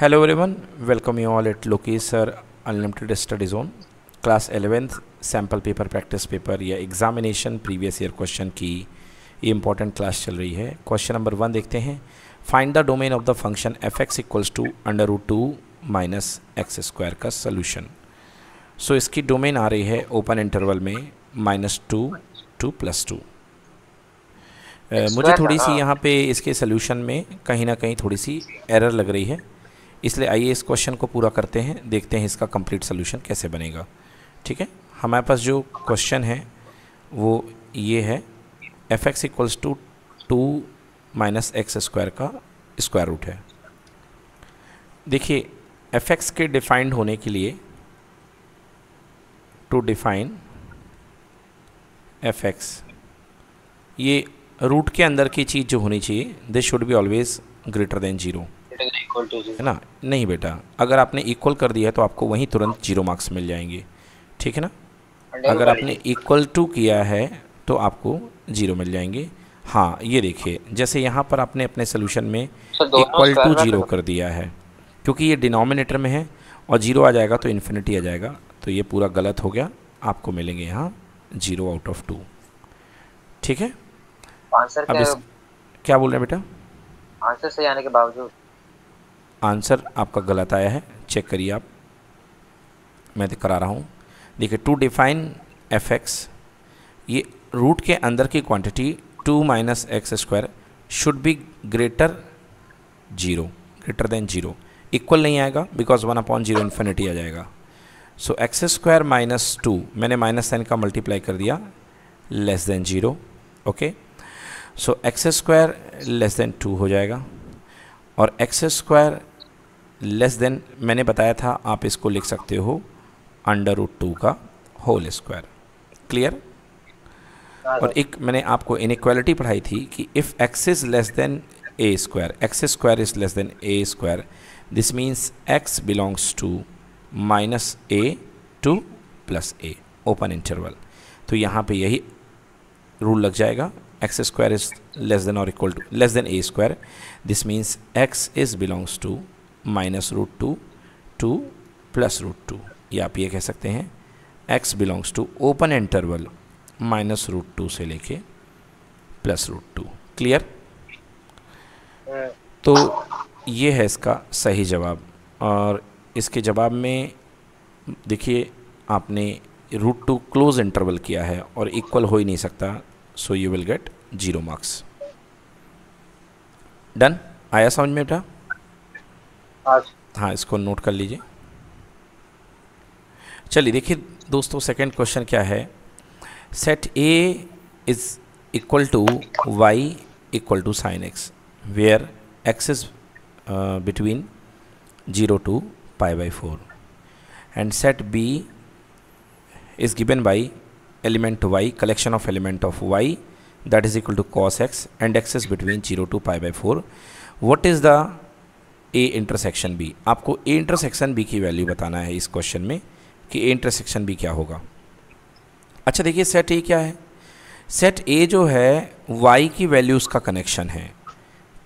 Hello everyone welcome you all it लोकेसर unlimited unlimited study class eleventh sample paper practice paper या examination previous year question की ये important class चल रही है क्वेश्चन नंबर वन देखते हैं find the domain of the function F X equals to under root two minus X square का solution so इसकी डोमेन आ रही है ओपन इंटरवल में minus two to plus two मुझे थोड़ी हाँ। सी यहाँ पे इसके सोल्यूशन में कहीं ना कहीं थोड़ी सी एरर लग रही है इसलिए आइए इस क्वेश्चन को पूरा करते हैं देखते हैं इसका कंप्लीट सोल्यूशन कैसे बनेगा ठीक है हमारे पास जो क्वेश्चन है वो ये है F X equals to two minus X square का स्क्वायर रूट है देखिए एफ एक्स के डिफाइंड होने के लिए टू डिफाइन एफ एक्स ये रूट के अंदर की चीज़ जो होनी चाहिए this should be always greater than zero है ना नहीं बेटा अगर आपने इक्वल कर दिया है तो आपको वहीं तुरंत जीरो मार्क्स मिल जाएंगे ठीक है ना अगर आपने इक्वल टू किया है तो आपको जीरो मिल जाएंगे हाँ ये देखिए जैसे यहाँ पर आपने अपने सोल्यूशन में इक्वल टू जीरो कर दिया है क्योंकि ये डिनोमिनेटर में है और जीरो आ जाएगा तो इन्फिनिटी आ जाएगा तो ये पूरा गलत हो गया आपको मिलेंगे यहाँ जीरो आउट ऑफ टू ठीक है आंसर अब इस, क्या बोल रहे हैं बेटा आंसर सही आने के बावजूद आंसर आपका गलत आया है चेक करिए आप मैं तो करा रहा हूँ देखिए टू डिफाइन एफ एक्स ये रूट के अंदर की quantity two minus X square should be greater zero greater than zero equal नहीं आएगा because one upon zero infinity आ जाएगा so X square minus two मैंने माइनस साइन का मल्टीप्लाई कर दिया less than zero okay so X square less than two हो जाएगा और एक्स स्क्वायर लेस देन मैंने बताया था आप इसको लिख सकते हो अंडर रूट टू का होल स्क्वायर क्लियर और एक मैंने आपको इनक्वालिटी पढ़ाई थी कि if x is less than A square X square is less than A square this means X belongs to minus A to plus A open interval तो यहाँ पे यही रूल लग जाएगा X square is less than और equal to less than A square this means X is belongs to minus root two to plus root two ये आप ये कह सकते हैं X belongs to open interval minus root two से लेके plus root to clear तो ये है इसका सही जवाब और इसके जवाब में देखिए आपने रूट टू क्लोज इंटरवल किया है और इक्वल हो ही नहीं सकता so you will get zero marks done आया समझ में बेटा हाँ इसको नोट कर लीजिए चलिए देखिए दोस्तों सेकंड क्वेश्चन क्या है set A is equal to y equal to sine x where x is between zero to pi by four and set B is given by element y collection of element of y that is equal to cos x and x is between zero to pi by four what is the A intersection B आपको A intersection B की value बताना है इस question में कि ए intersection B क्या होगा अच्छा देखिए सेट ए क्या है सेट ए जो है वाई की वैल्यूज़ का कनेक्शन है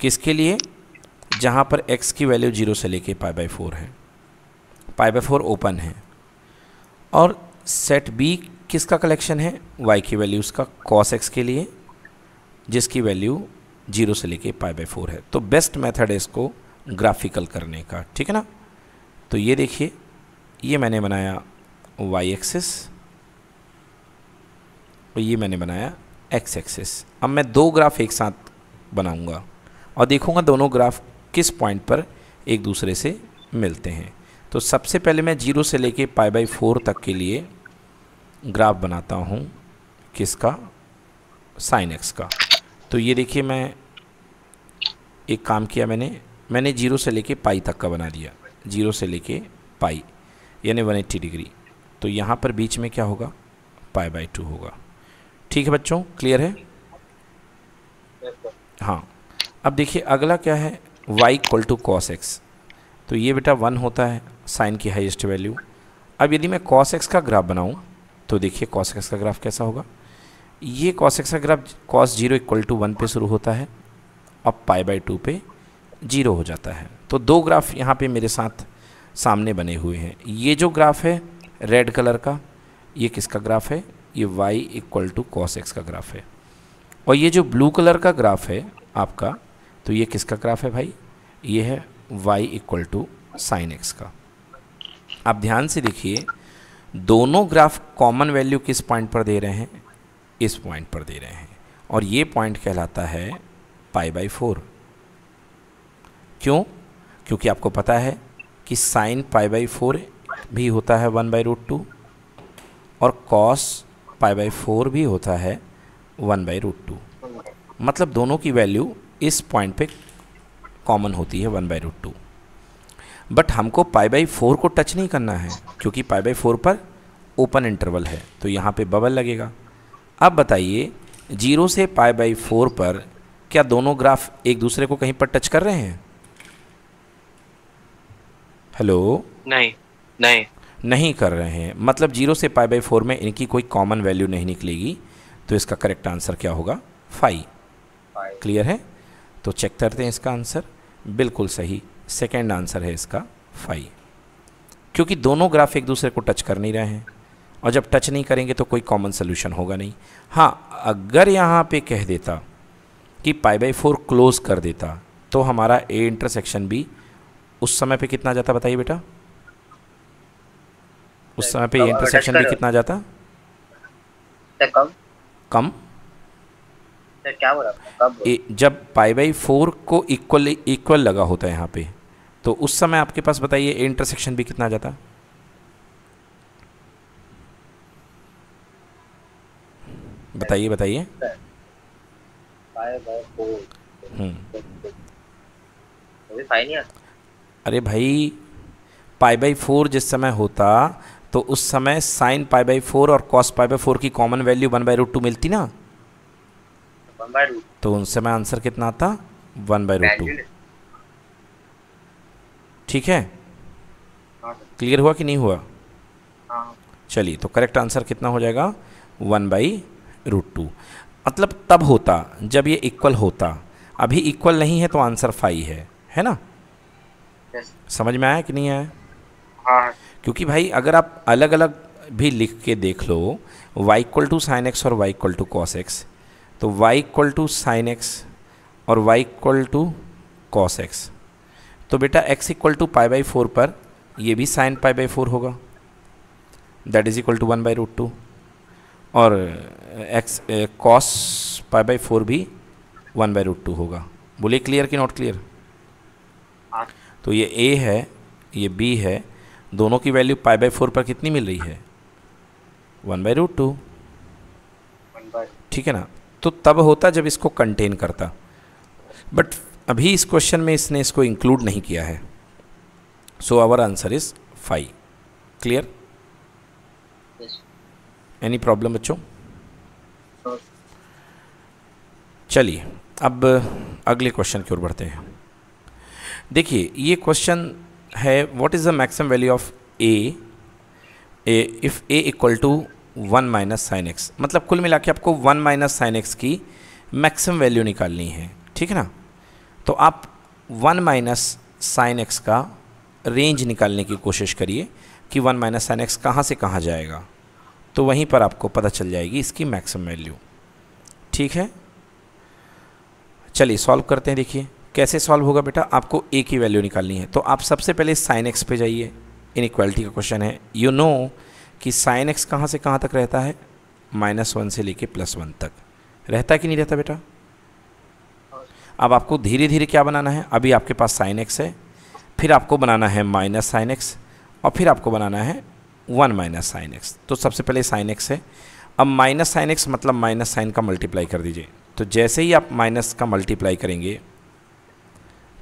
किसके लिए जहाँ पर एक्स की वैल्यू जीरो से लेके पाई बाई फोर है पाई बाई फोर ओपन है और सेट बी किसका कलेक्शन है वाई की वैल्यू उसका कॉस एक्स के लिए जिसकी वैल्यू जीरो से लेके पाई बाई फोर है तो बेस्ट मेथड है इसको ग्राफिकल करने का ठीक है ना तो ये देखिए ये मैंने बनाया वाई एक्सेस और ये मैंने बनाया एक्स एक्सेस अब मैं दो ग्राफ एक साथ बनाऊंगा और देखूंगा दोनों ग्राफ किस पॉइंट पर एक दूसरे से मिलते हैं तो सबसे पहले मैं जीरो से लेके पाई बाई फोर तक के लिए ग्राफ बनाता हूँ किसका साइन एक्स का तो ये देखिए मैं एक काम किया मैंने मैंने जीरो से लेके पाई तक का बना दिया जीरो से लेके पाई यानी 180 डिग्री तो यहाँ पर बीच में क्या होगा पाई बाई टू होगा ठीक है बच्चों क्लियर है हाँ अब देखिए अगला क्या है y equal to cos x तो ये बेटा वन होता है साइन की हाईएस्ट वैल्यू अब यदि मैं कॉस एक्स का ग्राफ बनाऊं तो देखिए कॉस एक्स का ग्राफ कैसा होगा ये कॉस एक्स का graph cos zero equal to one पे शुरू होता है अब पाई बाई टू पे जीरो हो जाता है तो दो ग्राफ यहाँ पे मेरे साथ सामने बने हुए हैं ये जो ग्राफ है रेड कलर का ये किसका ग्राफ है ये y equal to cos x का ग्राफ है और ये जो ब्लू कलर का ग्राफ है आपका तो ये किसका ग्राफ है भाई ये है y equal to sine x का आप ध्यान से देखिए दोनों ग्राफ कॉमन वैल्यू किस पॉइंट पर दे रहे हैं इस पॉइंट पर दे रहे हैं और ये पॉइंट कहलाता है पाई बाई फोर क्यों क्योंकि आपको पता है कि साइन पाई बाई फोर भी होता है वन बाई रूट टू और कॉस पाई बाई फोर भी होता है वन बाई रूट टू मतलब दोनों की वैल्यू इस पॉइंट पे कॉमन होती है one by root two but हमको पाई बाई फोर को टच नहीं करना है क्योंकि पाई बाई फोर पर ओपन इंटरवल है तो यहाँ पे बबल लगेगा अब बताइए जीरो से पाई बाई फोर पर क्या दोनों ग्राफ एक दूसरे को कहीं पर टच कर रहे हैं हेलो नहीं नहीं नहीं कर रहे हैं मतलब जीरो से पाई बाई फोर में इनकी कोई कॉमन वैल्यू नहीं निकलेगी तो इसका करेक्ट आंसर क्या होगा फाइव क्लियर है तो चेक करते हैं इसका आंसर बिल्कुल सही सेकेंड आंसर है इसका फाइव क्योंकि दोनों ग्राफ एक दूसरे को टच कर नहीं रहे हैं और जब टच नहीं करेंगे तो कोई कॉमन सोल्यूशन होगा नहीं हाँ अगर यहाँ पे कह देता कि पाई बाई फोर क्लोज़ कर देता तो हमारा ए इंटरसेक्शन भी उस समय पे कितना जाता बताइए बेटा उस समय पे इंटरसेक्शन भी कितना जाता कम कम क्या बोला कम जब पाई बाई फोर को इक्वल इक्वल लगा होता है यहाँ पे तो उस समय आपके पास बताइए इंटरसेक्शन भी कितना जाता बताइए बताइए हम्म अरे भाई पाई बाई फोर जिस समय होता तो उस समय साइन पाई बाई फोर और कॉस पाई बाई फोर की common value one by root two मिलती ना तो उन समय आंसर कितना आता वन बाई रूट टू ठीक है क्लियर हाँ। हुआ कि नहीं हुआ हाँ। चलिए तो करेक्ट आंसर कितना हो जाएगा वन बाई रूट टू मतलब तब होता जब ये इक्वल होता अभी इक्वल नहीं है तो आंसर फाइव है है ना yes. समझ में आया कि नहीं आया हाँ, हाँ। क्योंकि भाई अगर आप अलग अलग भी लिख के देख लो y equal to sine x और y equal to cos x तो y equal to sine x और y equal to cos x तो बेटा x equal to pi by four पर ये भी साइन पाई बाई फोर होगा that is equal to one by root two और x cos pi by four भी one by root two होगा बोलिए क्लियर कि नॉट क्लियर तो ये ए है ये बी है दोनों की वैल्यू पाई बाई फोर पर कितनी मिल रही है वन बाई रूट टू ठीक है ना तो तब होता जब इसको कंटेन करता बट अभी इस क्वेश्चन में इसने इसको इंक्लूड नहीं किया है so our answer is five clear any problem बच्चों चलिए अब अगले क्वेश्चन की ओर बढ़ते हैं देखिए ये क्वेश्चन है what is the maximum value of A if A equal to one minus sine x मतलब कुल मिला के आपको वन माइनस साइन एक्स की मैक्सिमम वैल्यू निकालनी है ठीक है ना तो आप वन माइनस साइन एक्स का रेंज निकालने की कोशिश करिए कि वन माइनस साइन एक्स कहाँ से कहाँ जाएगा तो वहीं पर आपको पता चल जाएगी इसकी मैक्सिमम वैल्यू ठीक है चलिए सॉल्व करते हैं देखिए कैसे सॉल्व होगा बेटा आपको ए की वैल्यू निकालनी है तो आप सबसे पहले साइन एक्स पे जाइए इन का क्वेश्चन है यू you नो know कि साइन एक्स कहाँ से कहाँ तक रहता है माइनस वन से लेके प्लस वन तक रहता कि नहीं रहता बेटा अब आपको धीरे धीरे क्या बनाना है अभी आपके पास साइन एक्स है फिर आपको बनाना है माइनस साइन एक्स और फिर आपको बनाना है वन माइनस साइन एक्स तो सबसे पहले साइन एक्स है अब माइनस साइन एक्स मतलब माइनस साइन का मल्टीप्लाई कर दीजिए तो जैसे ही आप माइनस का मल्टीप्लाई करेंगे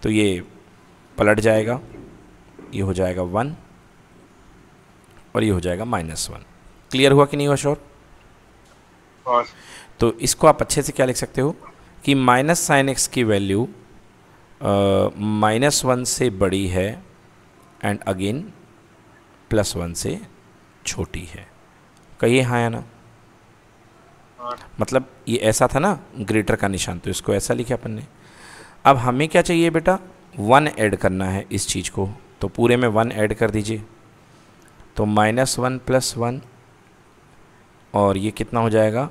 तो ये पलट जाएगा ये हो जाएगा वन और ये हो जाएगा माइनस वन क्लियर हुआ कि नहीं हुआ श्योर तो इसको आप अच्छे से क्या लिख सकते हो कि माइनस साइन एक्स की वैल्यू माइनस वन से बड़ी है एंड अगेन प्लस वन से छोटी है कहिए हाँ या ना हाँ। मतलब ये ऐसा था ना ग्रेटर का निशान तो इसको ऐसा लिखे अपन ने अब हमें क्या चाहिए बेटा वन ऐड करना है इस चीज़ को तो पूरे में वन ऐड कर दीजिए तो माइनस वन प्लस वन और ये कितना हो जाएगा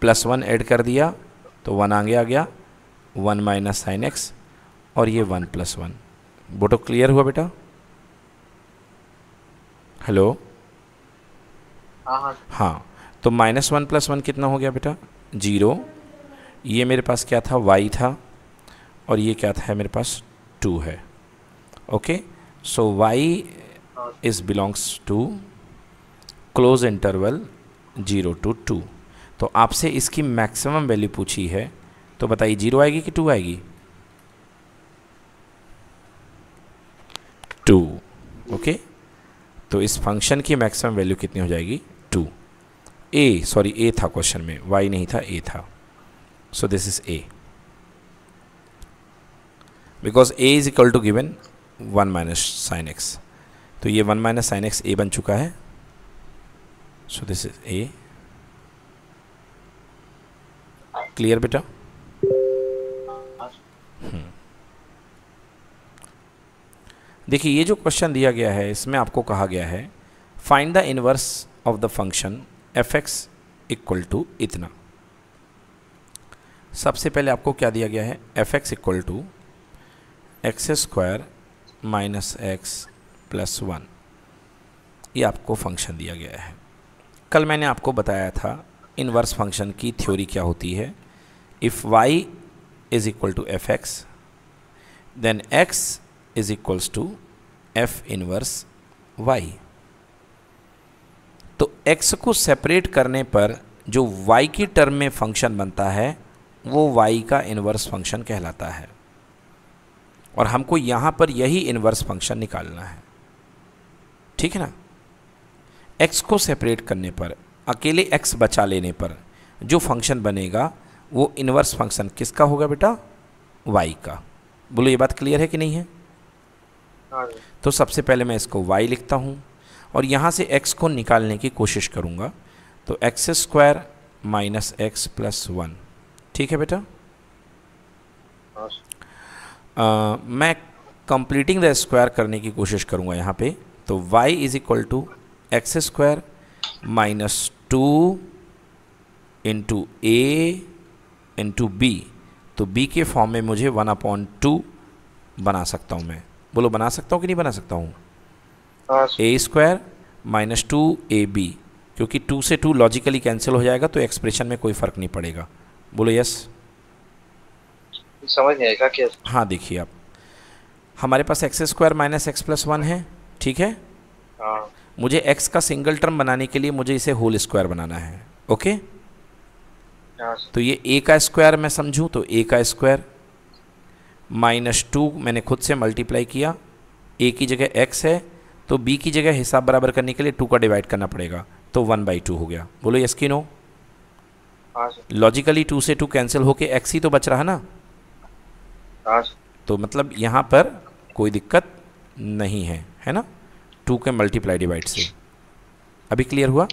प्लस वन ऐड कर दिया तो वन आगे आ गया वन माइनस साइन एक्स और ये वन प्लस वन बोटो क्लियर हुआ बेटा हेलो हाँ, हाँ।, हाँ तो माइनस वन प्लस वन कितना हो गया बेटा जीरो ये मेरे पास क्या था वाई था और ये क्या था मेरे पास टू है okay so y is belongs to close interval zero to two तो आपसे इसकी मैक्सिमम वैल्यू पूछी है तो बताइए जीरो आएगी कि टू आएगी टू ओके okay? तो इस फंक्शन की मैक्सिमम वैल्यू कितनी हो जाएगी टू ए सॉरी ए था क्वेश्चन में वाई नहीं था ए था so this is A because A is equal to given one minus sine x तो ये one minus sine x A बन चुका है so this is A clear बेटा hmm. देखिए ये जो क्वेश्चन दिया गया है इसमें आपको कहा गया है find the inverse of the function F x equal to इतना सबसे पहले आपको क्या दिया गया है F x equal to x square minus x plus one ये आपको फंक्शन दिया गया है कल मैंने आपको बताया था इनवर्स फंक्शन की थ्योरी क्या होती है if y is equal to f x then x is equals to f inverse y तो एक्स को सेपरेट करने पर जो वाई की टर्म में फंक्शन बनता है वो वाई का इनवर्स फंक्शन कहलाता है और हमको यहाँ पर यही इन्वर्स फंक्शन निकालना है ठीक है ना एक्स को सेपरेट करने पर अकेले एक्स बचा लेने पर जो फंक्शन बनेगा वो इन्वर्स फंक्शन किसका होगा बेटा वाई का बोलो ये बात क्लियर है कि नहीं है हाँ। तो सबसे पहले मैं इसको वाई लिखता हूँ और यहाँ से एक्स को निकालने की कोशिश करूँगा तो x square minus x plus one ठीक है बेटा हाँ, आ, मैं कंप्लीटिंग द स्क्वायर करने की कोशिश करूँगा यहाँ पे तो y is equal to x square minus two into A into B तो b के फॉर्म में मुझे वन अपॉन टू बना सकता हूँ मैं बोलो बना सकता हूँ कि नहीं बना सकता हूँ A square minus two A B क्योंकि टू से टू लॉजिकली कैंसिल हो जाएगा तो एक्सप्रेशन में कोई फ़र्क नहीं पड़ेगा बोलो यस yes. समझ नहीं आएगा क्या हाँ देखिए आप हमारे पास x square minus x plus one है ठीक है हाँ मुझे एक्स का सिंगल टर्म बनाने के लिए मुझे इसे होल स्क्वायर बनाना है ओके हाँ, तो ये ए का स्क्वायर मैं समझूँ तो ए का स्क्वायर माइनस टू मैंने खुद से मल्टीप्लाई किया ए की जगह एक्स है तो बी की जगह हिसाब बराबर करने के लिए टू का डिवाइड करना पड़ेगा तो वन बाई टू हो गया बोलो यस की नो लॉजिकली टू से टू कैंसिल होके एक्स ही तो बच रहा ना तो मतलब यहाँ पर कोई दिक्कत नहीं है है ना टू के मल्टीप्लाई डिवाइड से अभी क्लियर हुआ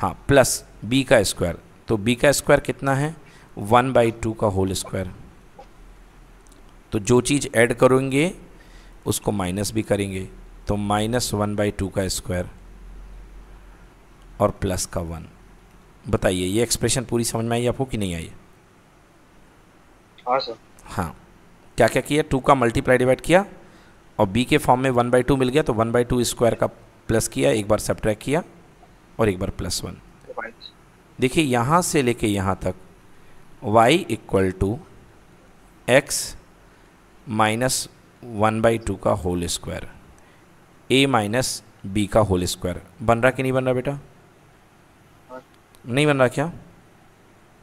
हाँ प्लस बी का स्क्वायर तो बी का स्क्वायर कितना है वन बाई टू का होल स्क्वायर तो जो चीज़ ऐड करेंगे उसको माइनस भी करेंगे तो माइनस वन बाई टू का स्क्वायर और प्लस का वन बताइए ये एक्सप्रेशन पूरी समझ में आई आपको कि नहीं आई हाँ क्या क्या किया टू का मल्टीप्लाई डिवाइड किया और बी के फॉर्म में वन बाई टू मिल गया तो वन बाई टू स्क्वायर का प्लस किया एक बार सब्ट्रैक किया और एक बार प्लस वन देखिए यहाँ से लेके यहाँ तक y equal to x minus one by two का whole square A minus B का होल स्क्वायर बन रहा कि नहीं बन रहा बेटा हाँ। नहीं बन रहा क्या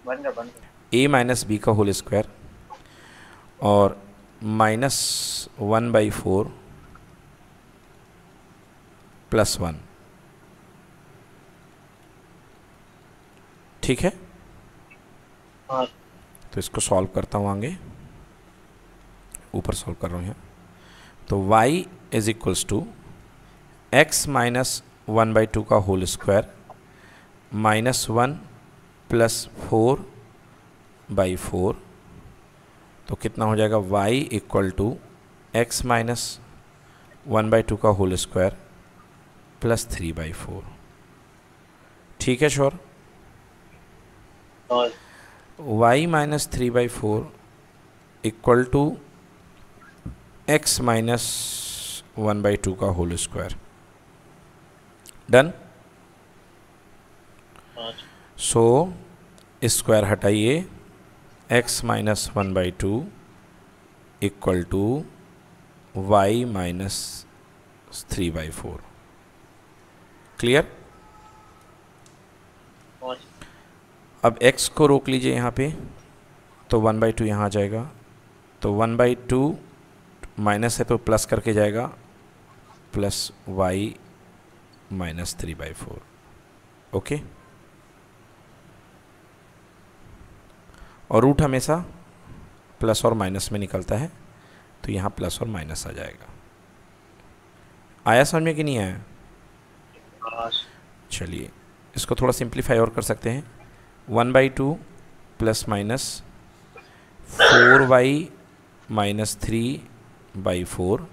बन रहा बन रहा ए माइनस बी का होल स्क्वायर और minus one by four plus one ठीक है हाँ। तो इसको सॉल्व करता हूँ आगे ऊपर सॉल्व कर रहा हूँ यहाँ तो y is equals to x minus one by two का whole square minus one plus four by four तो कितना हो जाएगा y equal to x minus one by two का whole square plus three by four ठीक है शोर y minus three by four equal to x minus one by two का whole square done so square हटाइए x minus one by two equal to Y minus three by four clear अब x को रोक लीजिए यहाँ पे तो one by to यहाँ आ जाएगा तो वन बाई टू माइनस है तो प्लस करके जाएगा plus y minus three by four okay और रूट हमेशा प्लस और माइनस में निकलता है तो यहाँ प्लस और माइनस आ जाएगा आया समझ में कि नहीं आया चलिए इसको थोड़ा सिंप्लीफाई और कर सकते हैं one by two plus minus four by minus three by four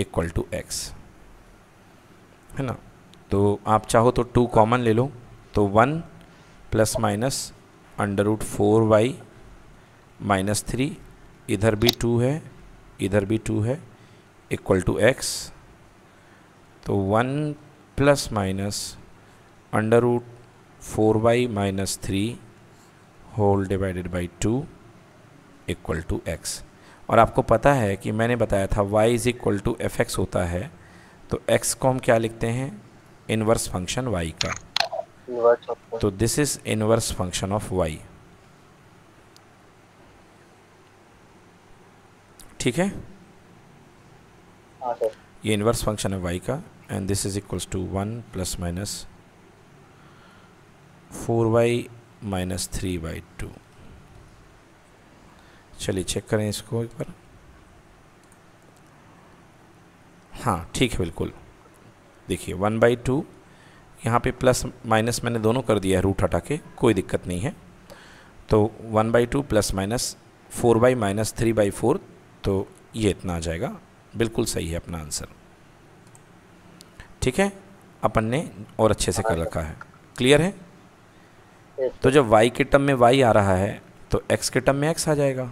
equal to x है ना तो आप चाहो तो टू कॉमन ले लो तो one plus minus under root four y minus three इधर भी टू है इधर भी टू है इक्वल टू एक्स तो one plus minus under root four y minus three whole divided by two equal to x और आपको पता है कि मैंने बताया था y is equal to f x होता है तो x को हम क्या लिखते हैं इनवर्स फंक्शन y का तो this is inverse function of y ठीक है हाँ, ये इनवर्स फंक्शन है वाई का and this is equals to one plus minus four y minus three by two चलिए चेक करें इसको एक बार हाँ ठीक है बिल्कुल देखिए वन बाई टू यहाँ पे प्लस माइनस मैंने दोनों कर दिया है रूट हटा के कोई दिक्कत नहीं है तो one by two plus minus four by minus three by four तो ये इतना आ जाएगा बिल्कुल सही है अपना आंसर ठीक है अपन ने और अच्छे से कर हाँ, रखा हाँ। है क्लियर है तो जब y के टर्म में y आ रहा है तो x के टर्म में x आ जाएगा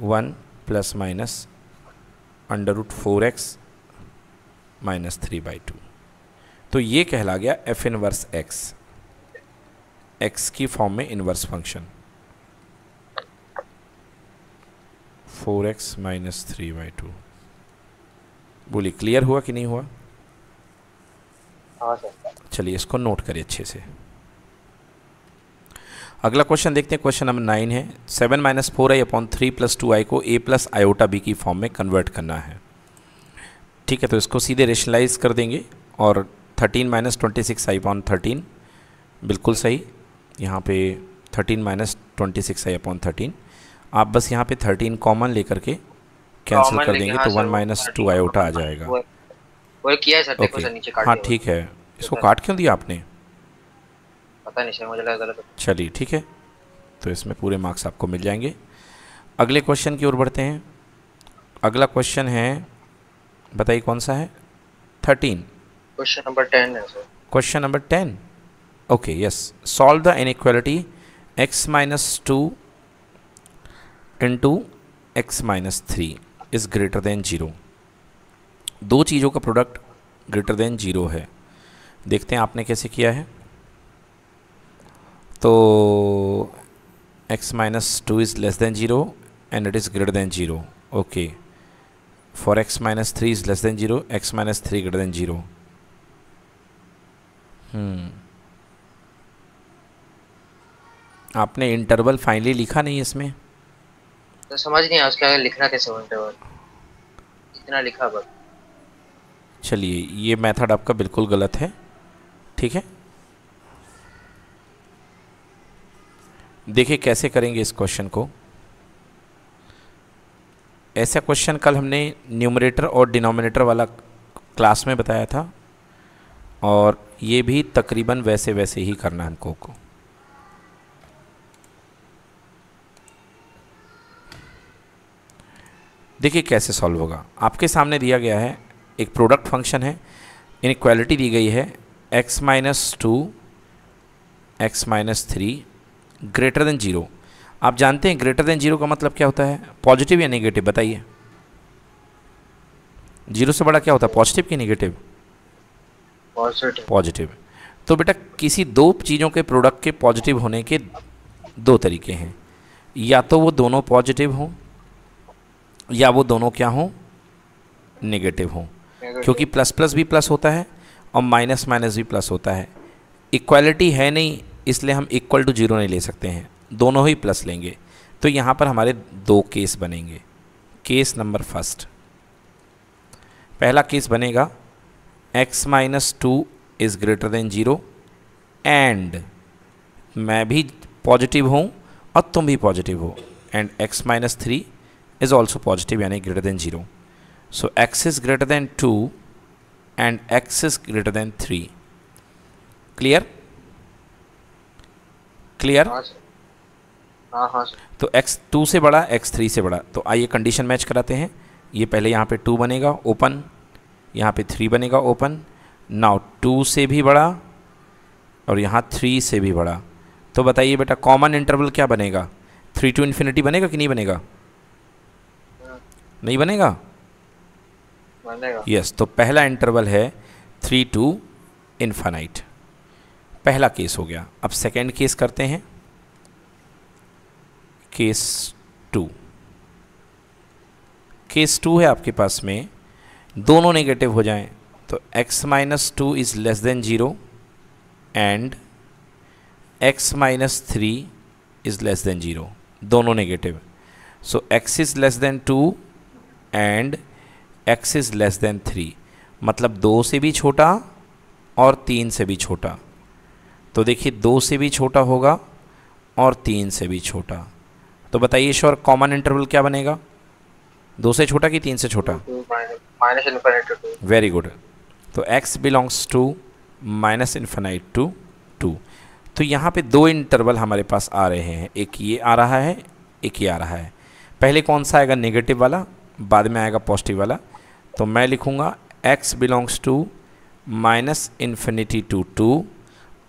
one plus minus under root four x minus three by two तो ये कहला गया एफ इनवर्स एक्स एक्स की फॉर्म में inverse function four x minus three by two बोलिए क्लियर हुआ कि नहीं हुआ हाँ, चलिए इसको नोट करिए अच्छे से अगला क्वेश्चन देखते हैं क्वेश्चन नंबर नाइन है seven minus four i upon three plus two i को ए प्लस आयोटा बी की फॉर्म में कन्वर्ट करना है ठीक है तो इसको सीधे रेशनलाइज कर देंगे और thirteen minus twenty six i upon thirteen बिल्कुल सही यहाँ पे thirteen minus twenty six i upon thirteen आप बस यहाँ पे थर्टीन कॉमन लेकर के कैंसिल कर देंगे तो वन माइनस टू आयोटा आ जाएगा वो, वो किया है सर नीचे हाँ ठीक है इसको काट क्यों दिया आपने पता नहीं सर मुझे लगा चलिए ठीक है तो इसमें पूरे मार्क्स आपको मिल जाएंगे अगले क्वेश्चन की ओर बढ़ते हैं अगला क्वेश्चन है बताइए कौन सा है thirteen question number 10 is it? Question number 10. Okay, yes. Solve the x x minus 2 into x minus three is greater than zero दो चीज़ों का प्रोडक्ट ग्रेटर देन ज़ीरो है देखते हैं आपने कैसे किया है तो x minus two is less than zero and it is greater than zero okay for x minus three is less than zero x minus three greater than zero hmm. आपने interval finally लिखा नहीं इसमें तो समझ नहीं आया उसके आगे लिखना कैसे इंटरवल इतना लिखा बस चलिए ये मेथड आपका बिल्कुल गलत है ठीक है देखिए कैसे करेंगे इस क्वेश्चन को ऐसा क्वेश्चन कल हमने न्यूमरेटर और डिनोमिनेटर वाला क्लास में बताया था और ये भी तकरीबन वैसे वैसे ही करना है हमको को देखिए कैसे सॉल्व होगा आपके सामने दिया गया है एक प्रोडक्ट फंक्शन है इन क्वालिटी दी गई है x minus two x minus three greater than zero आप जानते हैं ग्रेटर देन ज़ीरो का मतलब क्या होता है पॉजिटिव या नेगेटिव बताइए जीरो से बड़ा क्या होता है पॉजिटिव की नेगेटिव पॉजिटिव पॉजिटिव तो बेटा किसी दो चीज़ों के प्रोडक्ट के पॉजिटिव होने के दो तरीके हैं या तो वो दोनों पॉजिटिव हों या वो दोनों क्या हों नेगेटिव हों क्योंकि प्लस प्लस भी प्लस होता है और माइनस माइनस भी प्लस होता है इक्वालिटी है नहीं इसलिए हम इक्वल टू जीरो नहीं ले सकते हैं दोनों ही प्लस लेंगे तो यहाँ पर हमारे दो केस बनेंगे केस नंबर फर्स्ट पहला केस बनेगा x minus two is greater than zero and मैं भी पॉजिटिव हूँ और तुम भी पॉजिटिव हो and x minus three is also positive यानी greater than zero so x is greater than two and x is greater than three clear clear तो x two से बड़ा एक्स थ्री से बड़ा तो आइए कंडीशन मैच कराते हैं ये पहले यहाँ पे टू बनेगा ओपन यहाँ पे थ्री बनेगा ओपन नाउ टू से भी बड़ा और यहाँ थ्री से भी बड़ा तो बताइए बेटा कॉमन इंटरवल क्या बनेगा थ्री टू इन्फिनिटी बनेगा कि नहीं बनेगा नहीं बनेगा यस yes, तो पहला इंटरवल है थ्री टू इन्फानाइट पहला केस हो गया अब सेकेंड केस करते हैं केस टू केस टू है आपके पास में दोनों नेगेटिव हो जाएं तो x minus two is less than zero and x minus three is less than zero दोनों negative so x is less than two and x is less than three मतलब दो से भी छोटा और तीन से भी छोटा तो देखिए दो से भी छोटा होगा और तीन से भी छोटा तो बताइए शोर कॉमन इंटरवल क्या बनेगा दो से छोटा कि तीन से छोटा minus infinite to very good तो x belongs to minus infinite to two तो यहाँ पे दो इंटरवल हमारे पास आ रहे हैं एक ये आ रहा है एक ये आ रहा है पहले कौन सा आएगा नेगेटिव वाला बाद में आएगा पॉजिटिव वाला तो मैं लिखूँगा x belongs to minus infinity to two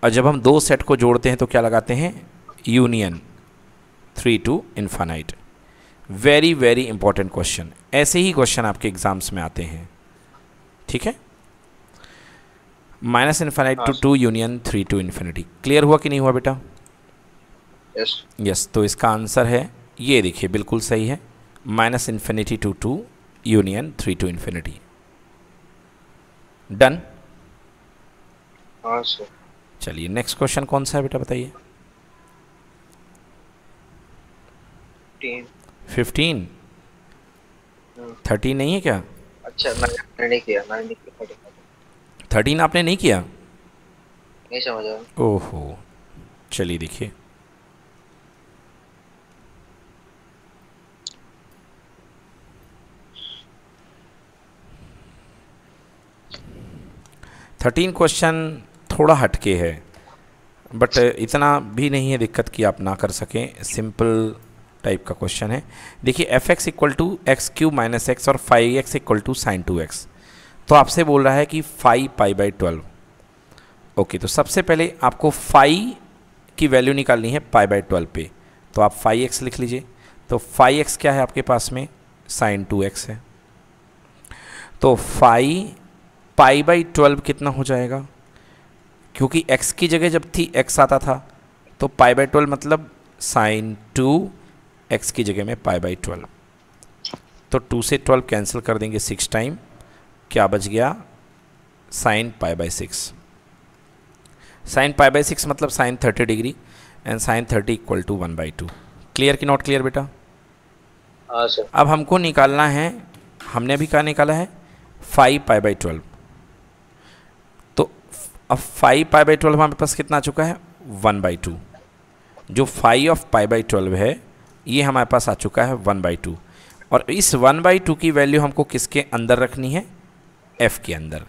और जब हम दो सेट को जोड़ते हैं तो क्या लगाते हैं union three to infinite very very important question ऐसे ही क्वेश्चन आपके एग्जाम्स में आते हैं ठीक है minus infinity to two union three to infinity clear हुआ कि नहीं हुआ बेटा यस yes. यस yes, तो इसका आंसर है ये देखिए बिल्कुल सही है minus infinity to two union three to infinity done चलिए नेक्स्ट क्वेश्चन कौन सा है बेटा बताइए फिफ्टीन थर्टीन नहीं है क्या अच्छा मैंने नहीं किया मैंने किया थर्टीन आपने नहीं किया नहीं समझा ओहो चलिए देखिए थर्टीन क्वेश्चन थोड़ा हटके है बट इतना भी नहीं है दिक्कत कि आप ना कर सकें सिंपल टाइप का क्वेश्चन है देखिए F x equal to x cube minus x और five x equal to sine two x तो आपसे बोल रहा है कि five pi by twelve okay तो सबसे पहले आपको फाइव की वैल्यू निकालनी है पाई बाई ट्वेल्व पे तो आप फाइव एक्स लिख लीजिए तो फाइव एक्स क्या है आपके पास में साइन टू एक्स है तो फाइव पाई बाई ट्वेल्व कितना हो जाएगा क्योंकि एक्स की जगह जब थी एक्स आता था तो पाई बाई ट्वेल्व मतलब साइन टू एक्स की जगह में पाई बाई ट्वेल्व तो टू से ट्वेल्व कैंसिल कर देंगे सिक्स टाइम क्या बच गया sine pi by six sine pi by six मतलब sine thirty degree and sine thirty equal to one by two clear की नॉट क्लियर बेटा सर हाँ, अब हमको निकालना है हमने अभी कहा निकाला है फाइव पाई बाई ट्वेल्व तो अब फाइव पाई बाई ट्वेल्व हमारे पास कितना आ चुका है वन बाई टू जो five of pi by twelve है ये हमारे पास आ चुका है वन बाई टू और इस वन बाई टू की वैल्यू हमको किसके अंदर रखनी है एफ़ के अंदर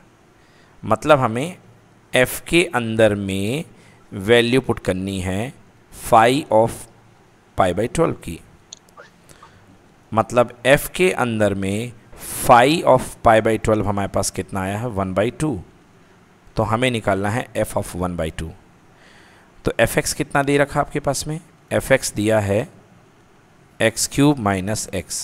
मतलब हमें एफ़ के अंदर में वैल्यू पुट करनी है phi of pi by twelve की मतलब एफ़ के अंदर में phi of pi by twelve हमारे पास कितना आया है वन बाई टू तो हमें निकालना है f of one by two तो एफ एक्स कितना दे रखा आपके पास में एफ एक्स दिया है एक्स क्यूब माइनस एक्स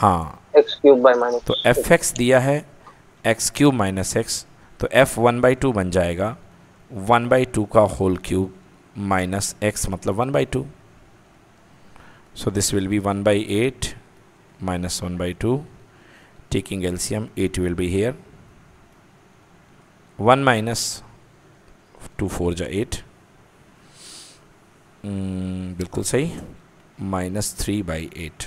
हाँ एक्स क्यूब बाई माइनस तो एफ एक्स दिया है एक्स क्यूब माइनस एक्स तो एफ वन बाई टू बन जाएगा वन बाई टू का होल क्यूब माइनस एक्स मतलब one by two so this will be one by eight minus one by two taking LCM eight will be here one minus two four जा eight Hmm, बिल्कुल सही minus three by eight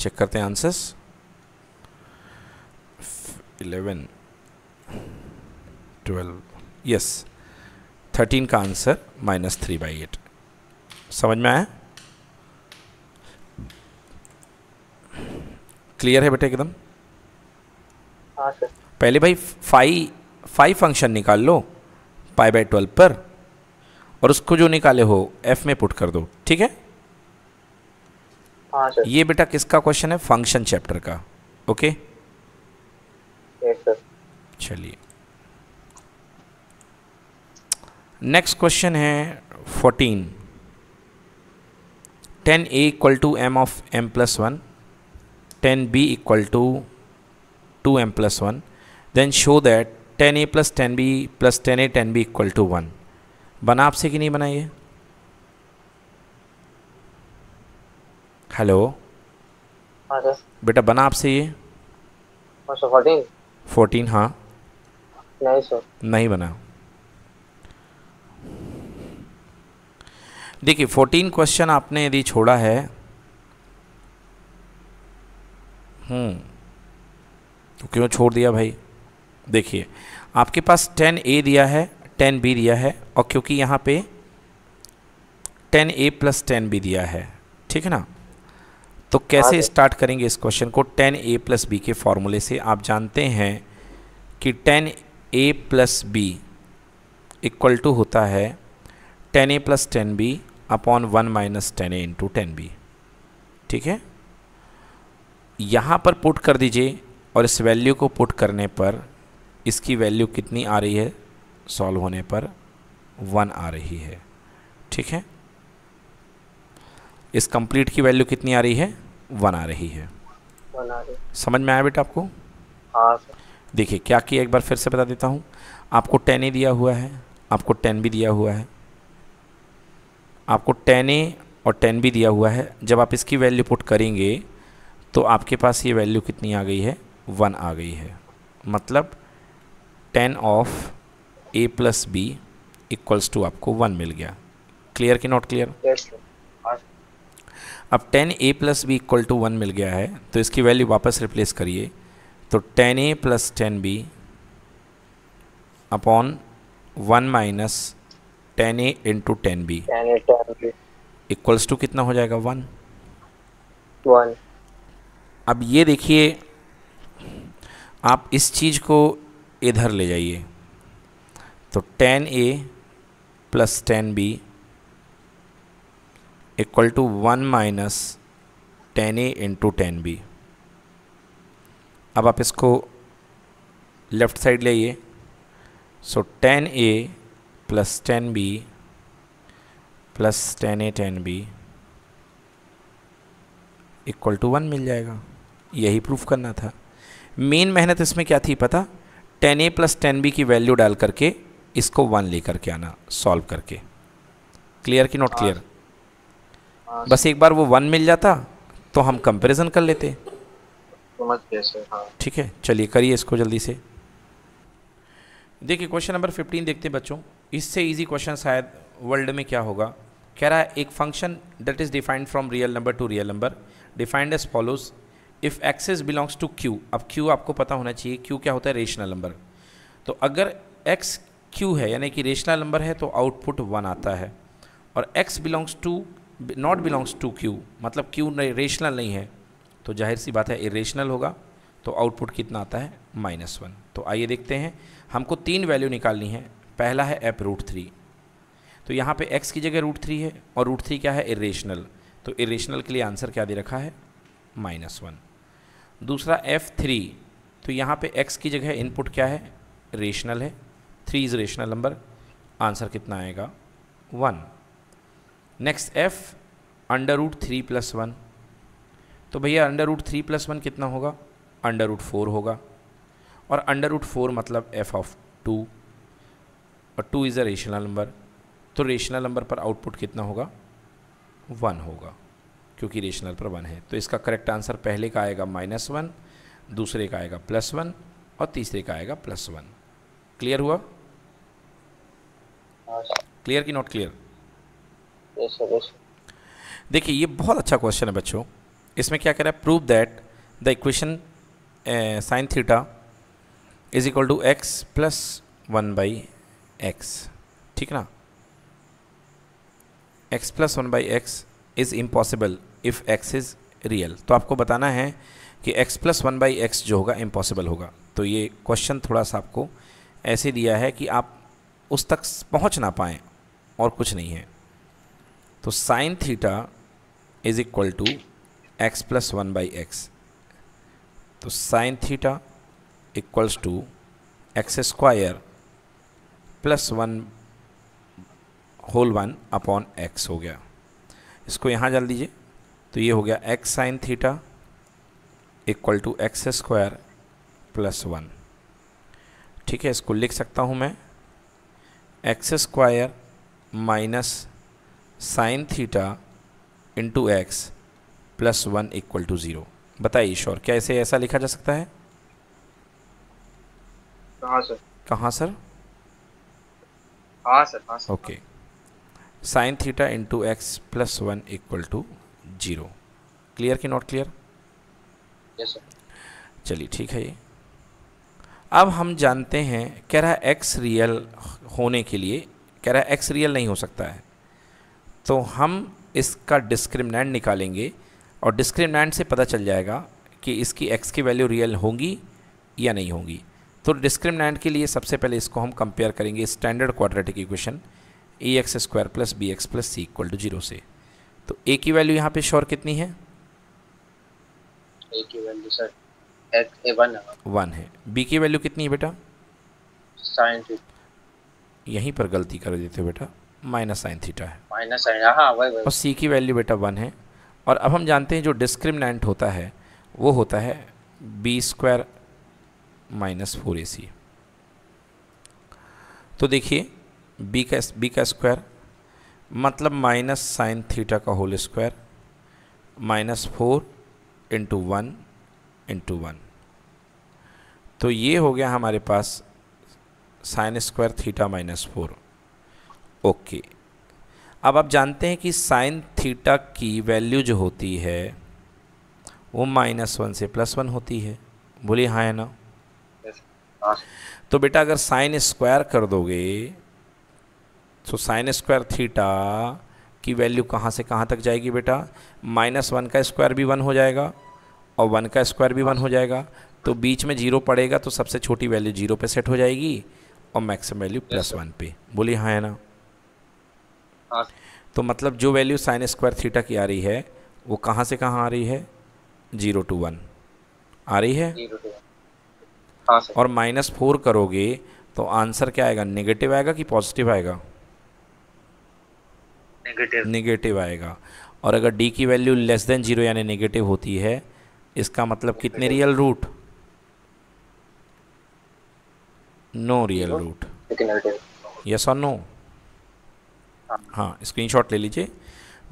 check करते हैं answers eleven twelve yes thirteen का answer minus three by eight समझ में आया clear है बेटे एकदम हाँ, पहले भाई फाइव फाइव फंक्शन निकाल लो पाई बाई ट्वेल्व पर और उसको जो निकाले हो एफ में पुट कर दो ठीक है हाँ, ये बेटा किसका क्वेश्चन है फंक्शन चैप्टर का ओके चलिए नेक्स्ट क्वेश्चन है fourteen tan A equal to m of m plus one tan B equal to two m plus one then show that tan A plus tan B plus tan A tan B equal to one बना आपसे कि नहीं बनाइए hello हाँ बेटा बना आपसे ये फोर्टीन हाँ फोर्टीन हाँ नहीं नहीं बना देखिए फोर्टीन क्वेश्चन आपने यदि छोड़ा है हम्म तो क्यों छोड़ दिया भाई देखिए आपके पास टेन ए दिया है टेन बी दिया है और क्योंकि यहाँ पे tan A plus tan B दिया है ठीक है ना तो कैसे हाँ स्टार्ट करेंगे इस क्वेश्चन को टेन ए प्लस बी के फॉर्मूले से आप जानते हैं कि tan A plus B equal to होता है tan A plus tan B upon one minus tan A into tan B ठीक है यहाँ पर पुट कर दीजिए और इस वैल्यू को पुट करने पर इसकी वैल्यू कितनी आ रही है सॉल्व होने पर वन आ रही है ठीक है इस कंप्लीट की वैल्यू कितनी आ रही है वन आ रही है समझ में आया बेटा आपको हाँ, देखिए क्या किया एक बार फिर से बता देता हूँ आपको टेन ए दिया हुआ है आपको टेन भी दिया हुआ है आपको टेन ए और टेन भी दिया हुआ है जब आप इसकी वैल्यू पुट करेंगे तो आपके पास ये वैल्यू कितनी आ गई है वन आ गई है मतलब tan of A plus B equals to आपको वन मिल गया क्लियर कि नॉट क्लियर हाँ। अब tan A plus B equal to one मिल गया है तो इसकी वैल्यू वापस रिप्लेस करिए तो tan A plus tan B upon one minus tan A into tan B equals to कितना हो जाएगा वन वन अब ये देखिए आप इस चीज़ को इधर ले जाइए तो tan A plus tan B equal to one minus tan A into tan B अब आप इसको लेफ़्ट साइड ले आइए so tan A plus tan B plus tan A tan B equal to one मिल जाएगा यही प्रूफ करना था मेन मेहनत इसमें क्या थी पता tan A plus tan B की वैल्यू डाल करके इसको वन लेकर के आना सॉल्व करके क्लियर कि नॉट क्लियर हाँ। बस एक बार वो वन मिल जाता तो हम कंपैरिजन कर लेते हाँ। ठीक है चलिए करिए इसको जल्दी से देखिए क्वेश्चन नंबर फिफ्टीन देखते हैं बच्चों इससे इजी क्वेश्चन शायद वर्ल्ड में क्या होगा कह रहा है एक function that is defined from real number to real number defined as follows if x belongs to Q अब क्यू आपको पता होना चाहिए क्यू क्या होता है रेशनल नंबर तो अगर एक्स क्यू है यानी कि रेशनल नंबर है तो आउटपुट वन आता है और x belongs to not belongs to Q मतलब क्यू रेशनल नहीं है तो जाहिर सी बात है इरेशनल होगा तो आउटपुट कितना आता है माइनस वन तो आइए देखते हैं हमको तीन वैल्यू निकालनी है पहला है एप रूट थ्री तो यहाँ पे एक्स की जगह रूट थ्री है और रूट थ्री क्या है इरेशनल तो इरेशनल के लिए आंसर क्या दे रखा है माइनस वन दूसरा एफ थ्री तो यहाँ पे एक्स की जगह इनपुट क्या है रेशनल है three is rational number answer कितना आएगा one next f under root three plus one तो भैया under root three plus one कितना होगा अंडर रूट फोर होगा और अंडर रूट फोर मतलब एफ़ ऑफ टू और two is a rational number तो रेशनल नंबर पर आउटपुट कितना होगा वन होगा क्योंकि रेशनल पर वन है तो इसका करेक्ट आंसर पहले का आएगा माइनस वन दूसरे का आएगा प्लस वन और तीसरे का आएगा प्लस वन क्लियर हुआ क्लियर की नॉट क्लियर देखिए ये बहुत अच्छा क्वेश्चन है बच्चों इसमें क्या कह रहा है prove that the equation sine theta is equal to x plus one by x ठीक ना x plus one by x is impossible if x is real तो आपको बताना है कि x plus one by x जो होगा इम्पॉसिबल होगा तो ये क्वेश्चन थोड़ा सा आपको ऐसे दिया है कि आप उस तक पहुंच ना पाए और कुछ नहीं है तो sine theta is equal to x plus one by x तो sine theta equals to x square plus one whole one upon x हो गया इसको यहाँ जल दीजिए तो ये हो गया x sine theta equal to x square plus one ठीक है इसको लिख सकता हूँ मैं x square minus sine theta into x plus one equal to zero बताइए ईश्वर क्या इसे ऐसा लिखा जा सकता है कहाँ सर कहाँ सर हाँ सर हाँ sir okay sine theta into x plus one equal to zero clear कि नॉट क्लियर यस सर चलिए ठीक है ये अब हम जानते हैं कह रहा है एक्स रियल होने के लिए कह रहा है एक्स रियल नहीं हो सकता है तो हम इसका डिस्क्रिमिनेंट निकालेंगे और डिस्क्रिमिनेंट से पता चल जाएगा कि इसकी एक्स की वैल्यू रियल होगी या नहीं होगी तो डिस्क्रिमिनेंट के लिए सबसे पहले इसको हम कंपेयर करेंगे standard quadratic equation a x square plus b x plus c equal to zero से तो ए की वैल्यू यहाँ पे श्योर कितनी है ए की वैल्यू सर वन है बी की वैल्यू कितनी है बेटा साइन यहीं पर गलती कर देते हो बेटा माइनस साइन थीटा है माइनस साइन हाँ वही और सी की वैल्यू बेटा वन है और अब हम जानते हैं जो डिस्क्रिमिनेंट होता है वो होता है b square minus four a c तो देखिए बी का बी का स्क्वायर मतलब माइनस साइन थीटा का whole square minus four into one into one तो ये हो गया हमारे पास sine square theta minus four okay अब आप जानते हैं कि साइन थीटा की वैल्यू जो होती है वो माइनस वन से प्लस वन होती है बोलिए हाँ है ना हाँ। तो बेटा अगर साइन स्क्वायर कर दोगे तो साइन स्क्वायर थीटा की वैल्यू कहाँ से कहाँ तक जाएगी बेटा माइनस वन का स्क्वायर भी वन हो जाएगा और वन का स्क्वायर भी वन हो जाएगा तो बीच में जीरो पड़ेगा तो सबसे छोटी वैल्यू जीरो पे सेट हो जाएगी और मैक्सिमम वैल्यू प्लस वन पे बोलिए हाँ है ना हाँ। तो मतलब जो वैल्यू साइन स्क्वायर थीटा की आ रही है वो कहाँ से कहाँ आ रही है जीरो टू वन आ रही है हाँ, और माइनस फोर करोगे तो आंसर क्या आएगा नेगेटिव आएगा कि पॉजिटिव आएगा नेगेटिव आएगा और अगर डी की वैल्यू लेस देन जीरो यानी नेगेटिव होती है इसका मतलब कितने real root no real root yes और नो हाँ स्क्रीनशॉट ले लीजिए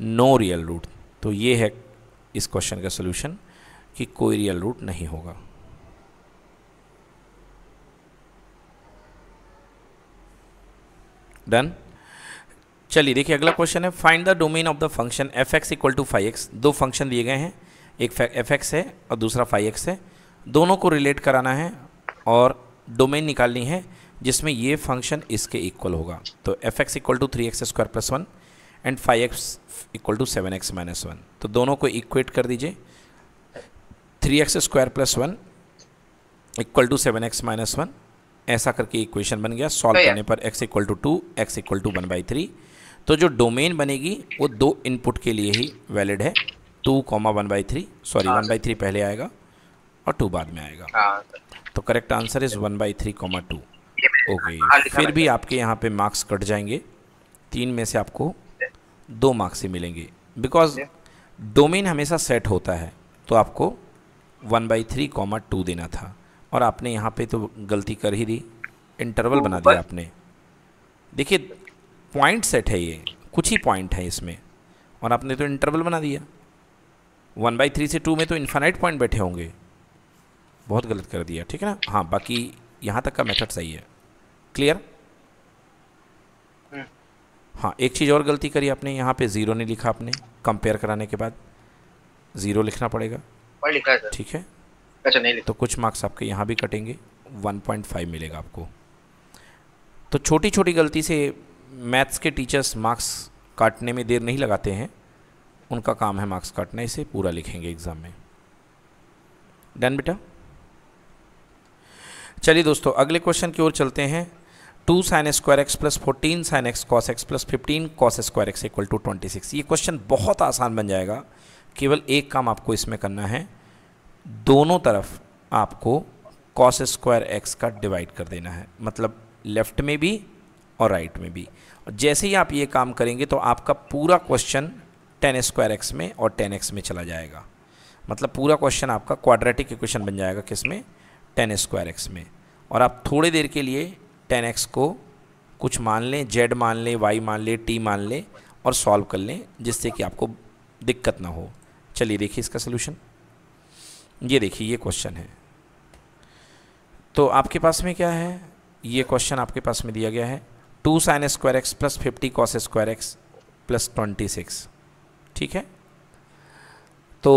नो रियल रूट तो ये है इस क्वेश्चन का सोल्यूशन कि कोई रियल रूट नहीं होगा डन चलिए देखिए अगला क्वेश्चन है find the domain of the function F x equal to five x दो फंक्शन दिए गए हैं एक एफ एक्स है और दूसरा फाइव एक्स है दोनों को रिलेट कराना है और डोमेन निकालनी है जिसमें ये फंक्शन इसके इक्वल होगा तो f x equal to three x square plus one and five x equal to seven x minus one तो दोनों को इक्वेट कर दीजिए three x square plus one equal to seven x minus one ऐसा करके equation बन गया solve करने पर x equal to two x equal to one by three तो जो डोमेन बनेगी वो दो इनपुट के लिए ही वैलिड है two comma one by three sorry हाँ वन बाई थ्री पहले आएगा और टू बाद में आएगा हाँ तो correct answer is one by three comma two okay हाँ, फिर भी आपके यहाँ पे मार्क्स कट जाएंगे तीन में से आपको दो मार्क्स ही मिलेंगे बिकॉज डोमेन हमेशा सेट होता है तो आपको one by three comma two देना था और आपने यहाँ पे तो गलती कर ही दी इंटरवल बना दिया आपने देखिए पॉइंट सेट है ये कुछ ही पॉइंट है इसमें और आपने तो इंटरवल बना दिया वन बाई थ्री से टू में तो इन्फानाइट पॉइंट बैठे होंगे बहुत गलत कर दिया ठीक है ना हाँ बाकी यहाँ तक का मेथड सही है क्लियर हम्म। हाँ एक चीज़ और गलती करी आपने यहाँ पे ज़ीरो नहीं लिखा आपने कंपेयर कराने के बाद ज़ीरो लिखना पड़ेगा लिखा है ठीक है अच्छा नहीं तो कुछ मार्क्स आपके यहाँ भी कटेंगे 1.5 मिलेगा आपको तो छोटी छोटी गलती से मैथ्स के टीचर्स मार्क्स काटने में देर नहीं लगाते हैं उनका काम है मार्क्स काटना इसे पूरा लिखेंगे एग्ज़ाम में डन बेटा चलिए दोस्तों अगले क्वेश्चन की ओर चलते हैं two sine square x plus fourteen sine x cos x plus fifteen cos square x equal to twenty six ये क्वेश्चन बहुत आसान बन जाएगा केवल एक काम आपको इसमें करना है दोनों तरफ आपको कॉस स्क्वायर एक्स का डिवाइड कर देना है मतलब लेफ़्ट में भी और राइट right में भी जैसे ही आप ये काम करेंगे तो आपका पूरा क्वेश्चन टेन स्क्वायर एक्स में और टेन एक्स में चला जाएगा मतलब पूरा क्वेश्चन आपका क्वाड्रेटिक इक्वेशन बन जाएगा किस में टेन स्क्वायर एक्स में और आप थोड़ी देर के लिए टेन एक्स को कुछ मान लें जेड मान लें वाई मान लें टी मान लें और सॉल्व कर लें जिससे कि आपको दिक्कत ना हो चलिए देखिए इसका सोल्यूशन ये देखिए ये क्वेश्चन है तो आपके पास में क्या है ये क्वेश्चन आपके पास में दिया गया है two sine square x plus fifty cos square x plus twenty six ठीक है तो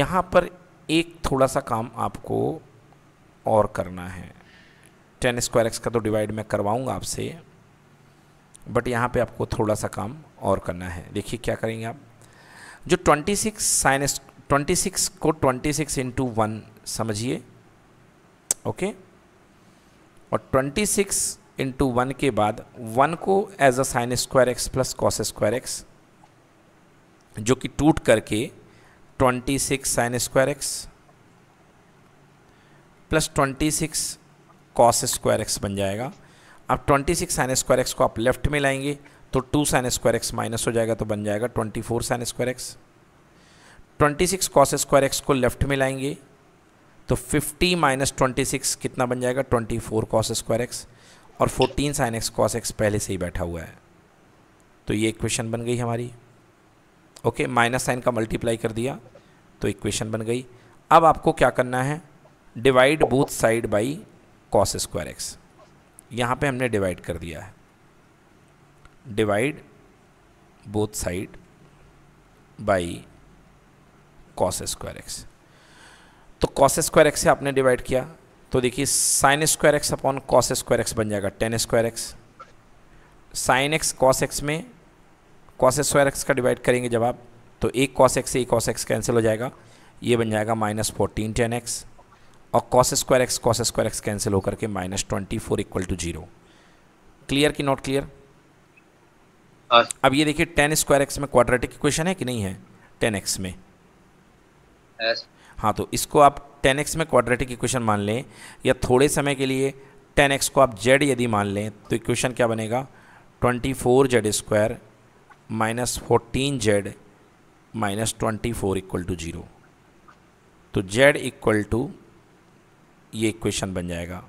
यहाँ पर एक थोड़ा सा काम आपको और करना है टेन स्क्वायर एक्स का तो डिवाइड मैं करवाऊँगा आपसे बट यहाँ पे आपको थोड़ा सा काम और करना है देखिए क्या करेंगे आप जो 26 सिक्स साइन ट्वेंटी सिक्स को 26 सिक्स इंटू वन समझिए ओके और 26 इंटू वन के बाद वन को as a sine square x plus cos square x जो कि टूट करके twenty six sine square x plus twenty six cos square x बन जाएगा अब twenty six sine square x को आप लेफ्ट में लाएंगे तो two sine square x minus हो जाएगा तो बन जाएगा twenty four sine square x twenty six cos square x को लेफ्ट में लाएंगे तो फिफ्टी माइनस ट्वेंटी सिक्स कितना बन जाएगा twenty four cos square x और 14 साइन एक्स कॉस एक्स पहले से ही बैठा हुआ है तो ये इक्वेशन बन गई हमारी ओके माइनस साइन का मल्टीप्लाई कर दिया तो इक्वेशन बन गई अब आपको क्या करना है divide both side by cos square x यहाँ पर हमने डिवाइड कर दिया है divide both side by cos square x तो कॉस स्क्वायर एक्स से आपने डिवाइड किया तो देखिए sine square x upon cos square x बन जाएगा tan square x sine x cos x में कॉस स्क्वायर एक्स का डिवाइड करेंगे जब आप तो एक कॉस एक्स से एक कॉस एक्स कैंसिल हो जाएगा ये बन जाएगा माइनस फोर्टीन टेन एक्स और cos square x cos square x cancel होकर के minus twenty four equal to zero clear कि नॉट क्लियर हाँ। अब ये देखिए टेन स्क्वायर एक्स में क्वाड्रेटिक इक्वेशन है कि नहीं है टेन एक्स में हाँ तो इसको आप टेन एक्स में क्वाड्रेटिक इक्वेशन मान लें या थोड़े समय के लिए टेन एक्स को आप जेड यदि मान लें तो इक्वेशन क्या बनेगा twenty four z square minus fourteen z minus twenty four equal to zero तो जेड इक्वल टू ये इक्वेशन बन जाएगा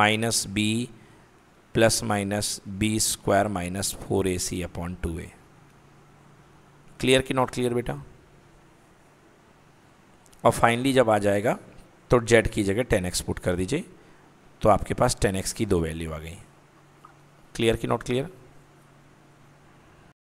minus b plus minus b square minus four a c upon two a clear कि not clear बेटा और finally जब आ जाएगा तो जेड की जगह टेन एक्स पुट कर दीजिए तो आपके पास टेन एक्स की दो वैल्यू आ गई क्लियर की नॉट क्लियर